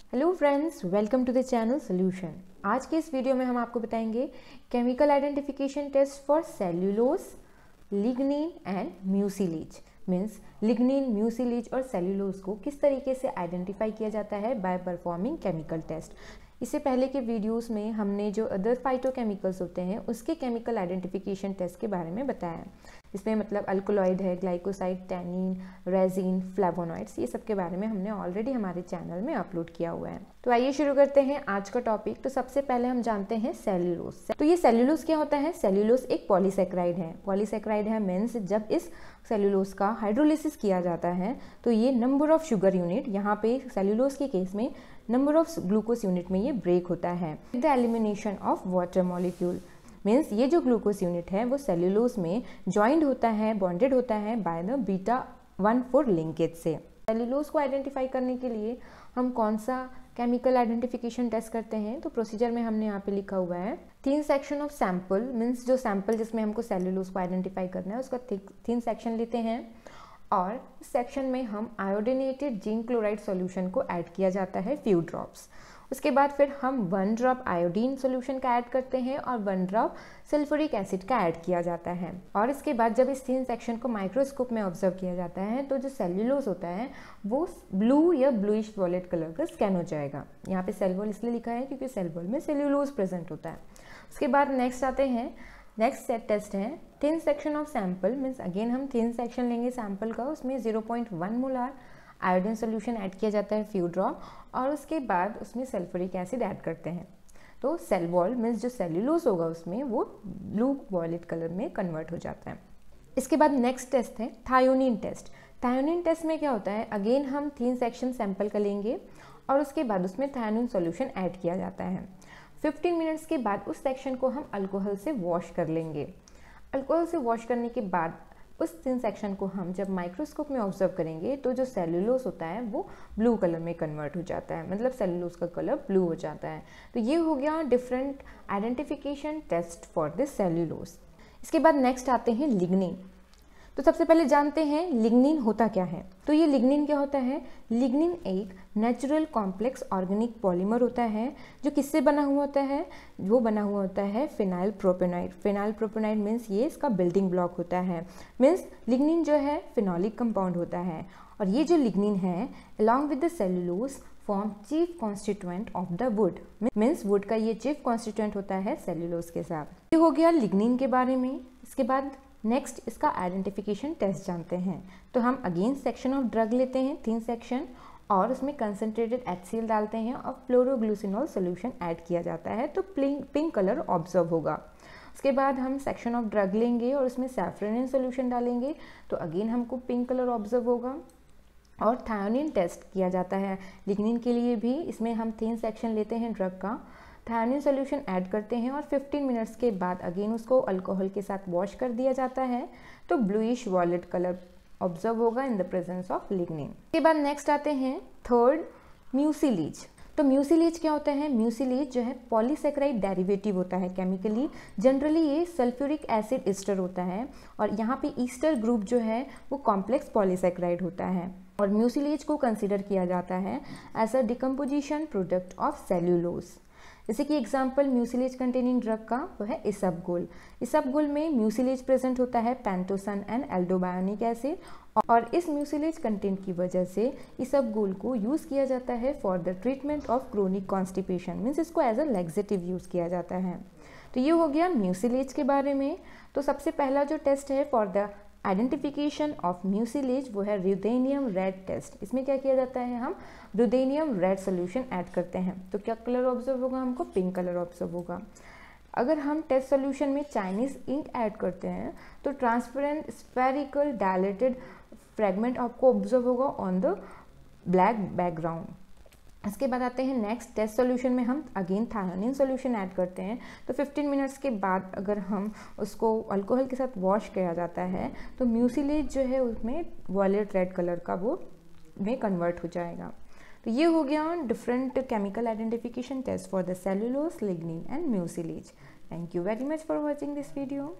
hello friends welcome to the channel solution आज के इस वीडियो में हम आपको बताएंगे chemical identification test for cellulose lignin and mucilage means lignin mucilage और सेल्यूलोस को किस तरीके से आइडेंटिफाई किया जाता है बाय परफॉर्मिंग केमिकल टेस्ट इससे पहले के वीडियोस में हमने जो अदर फाइटोकेमिकल्स होते हैं उसके केमिकल आइडेंटिफिकेशन टेस्ट के बारे में बताया इसमें मतलब अल्कोलॉइड है ग्लाइकोसाइड टैनिन रेजिन फ्लेवोनॉइड्स ये सब के बारे में हमने ऑलरेडी हमारे चैनल में अपलोड किया हुआ है तो आइए शुरू करते हैं आज का टॉपिक तो सबसे पहले हम जानते हैं सेल्यूलोज तो ये सेल्यूलोज क्या होता है सेल्यूलोज एक पॉलीसेक्राइड है पॉलीसेक्राइड है मीन्स जब इस सेल्यूलोस का हाइड्रोलिसिस किया जाता है तो ये नंबर ऑफ शुगर यूनिट यहाँ पे सेल्यूलोस के केस में नंबर ऑफ ग्लूकोज यूनिट में ये ब्रेक होता है the elimination of water molecule means ये जो ग्लूकोज यूनिट है वो सेल्यूलोज में ज्वाइंट होता है बॉन्डेड होता है by the beta one four linkage से सेल्यूलोज को आइडेंटिफाई करने के लिए हम कौन सा केमिकल आइडेंटिफिकेशन टेस्ट करते हैं तो प्रोसीजर में हमने यहाँ पे लिखा हुआ है thin section of sample means जो सैम्पल जिसमें हमको सेल्यूलोज को आइडेंटिफाई करना है उसका थीन सेक्शन लेते हैं और सेक्शन में हम आयोडिनेटेड जिंक क्लोराइड सोल्यूशन को ऐड किया जाता है फ्यू ड्रॉप्स उसके बाद फिर हम वन ड्रॉप आयोडीन सोल्यूशन का ऐड करते हैं और वन ड्रॉप सल्फ्यूरिक एसिड का ऐड किया जाता है और इसके बाद जब इस थिन सेक्शन को माइक्रोस्कोप में ऑब्जर्व किया जाता है तो जो सेल्यूलोज होता है वो ब्लू या ब्लूइश वॉलेट कलर का स्कैन हो जाएगा यहाँ पे वॉल इसलिए लिखा है क्योंकि वॉल में सेल्यूलोज प्रेजेंट होता है उसके बाद नेक्स्ट आते हैं नेक्स्ट सेट टेस्ट है thin section of sample means again हम थिन सेक्शन लेंगे सैम्पल का उसमें zero point one molar iodine solution add किया जाता है फ्यू ड्रॉप और उसके बाद उसमें सल्फरिक एसिड ऐड करते हैं तो सेल वॉल मीन्स जो सेल्यूलोज होगा उसमें वो ब्लू वॉलेट कलर में कन्वर्ट हो जाता है इसके बाद नेक्स्ट टेस्ट है थायोनिन टेस्ट थायोनिन टेस्ट में क्या होता है अगेन हम तीन सेक्शन सैंपल का लेंगे और उसके बाद उसमें थायोनिन सॉल्यूशन ऐड किया जाता है 15 मिनट्स के बाद उस सेक्शन को हम अल्कोहल से वॉश कर लेंगे अल्कोहल से वॉश करने के बाद उस थिन सेक्शन को हम जब माइक्रोस्कोप में ऑब्जर्व करेंगे तो जो सेलुलोस होता है वो ब्लू कलर में कन्वर्ट हो जाता है मतलब सेलुलोस का कलर ब्लू हो जाता है तो ये हो गया different identification test for this cellulose इसके बाद नेक्स्ट आते हैं लिग्निन तो सबसे पहले जानते हैं लिग्निन होता क्या है तो ये लिग्निन क्या होता है लिग्निन एक नेचुरल कॉम्प्लेक्स ऑर्गेनिक पॉलीमर होता है जो किससे बना हुआ होता है वो बना हुआ होता है phenyl propanoid phenyl propanoid means ये इसका बिल्डिंग ब्लॉक होता है मीन्स लिग्निन जो है फिनॉलिक कंपाउंड होता है और ये जो लिग्निन है along with the cellulose form chief constituent of the wood means wood का ये चीफ कॉन्स्टिट्यूएंट होता है सेल्युलोस के साथ ये हो गया लिग्निन के बारे में इसके बाद नेक्स्ट इसका आइडेंटिफिकेशन टेस्ट जानते हैं तो हम अगेन सेक्शन ऑफ ड्रग लेते हैं थीन सेक्शन और उसमें कंसनट्रेटेड एच डालते हैं और फ्लोरोग्लूसिनॉल सोल्यूशन ऐड किया जाता है तो पिंक कलर ऑब्जर्व होगा उसके बाद हम सेक्शन ऑफ ड्रग लेंगे और उसमें सैफ्रेनिन सोल्यूशन डालेंगे तो अगेन हमको पिंक कलर ऑब्जर्व होगा और थायोनिन टेस्ट किया जाता है लिग्निन के लिए भी इसमें हम थीन सेक्शन लेते हैं ड्रग का थायोनिन सोल्यूशन ऐड करते हैं और 15 मिनट्स के बाद अगेन उसको अल्कोहल के साथ वॉश कर दिया जाता है तो ब्लूइश वॉलेट कलर ऑब्जर्व होगा in the presence of lignin के बाद नेक्स्ट आते हैं थर्ड म्यूसिलीज तो म्यूसिलीज क्या होता है म्यूसिलीज जो है पॉलीसेक्राइड डेरिवेटिव होता है केमिकली जनरली ये सल्फ्यूरिक एसिड ईस्टर होता है और यहाँ पे ईस्टर ग्रुप जो है वो कॉम्प्लेक्स पॉलीसेक्राइड होता है और म्यूसिलेज को कंसिडर किया जाता है as a decomposition product of cellulose जैसे कि एग्जाम्पल म्यूसिलेज कंटेनिंग ड्रग का वो है इसब गोल इसब गोल में म्यूसिलेज प्रेजेंट होता है पैंटोसन एंड एल्डोबायोनिक एसिड और इस म्यूसिलेज कंटेंट की वजह से इसब गोल को यूज़ किया जाता है for the treatment of chronic constipation means इसको एज अ लेग्जेटिव यूज़ किया जाता है तो ये हो गया म्यूसिलेज के बारे में तो सबसे पहला जो टेस्ट है for the identification of mucilage वो है रुदेनियम रेड टेस्ट इसमें क्या किया जाता है हम रुदेनियम रेड सोल्यूशन ऐड करते हैं तो क्या कलर ऑब्जर्व होगा हमको पिंक कलर ऑब्जर्व होगा अगर हम टेस्ट सोल्यूशन में चाइनीज इंक ऐड करते हैं तो ट्रांसपेरेंट स्पेरिकल डायलेटेड फ्रेगमेंट आपको ऑब्जर्व होगा ऑन द ब्लैक बैकग्राउंड इसके बाद आते हैं नेक्स्ट टेस्ट सॉल्यूशन में हम अगेन थायोनिन सॉल्यूशन ऐड करते हैं तो 15 मिनट्स के बाद अगर हम उसको अल्कोहल के साथ वॉश किया जाता है तो म्यूसिलेज जो है उसमें वॉलेट रेड कलर का वो में कन्वर्ट हो जाएगा तो ये हो गया different chemical identification test for the cellulose lignin and mucilage thank you very much for watching this video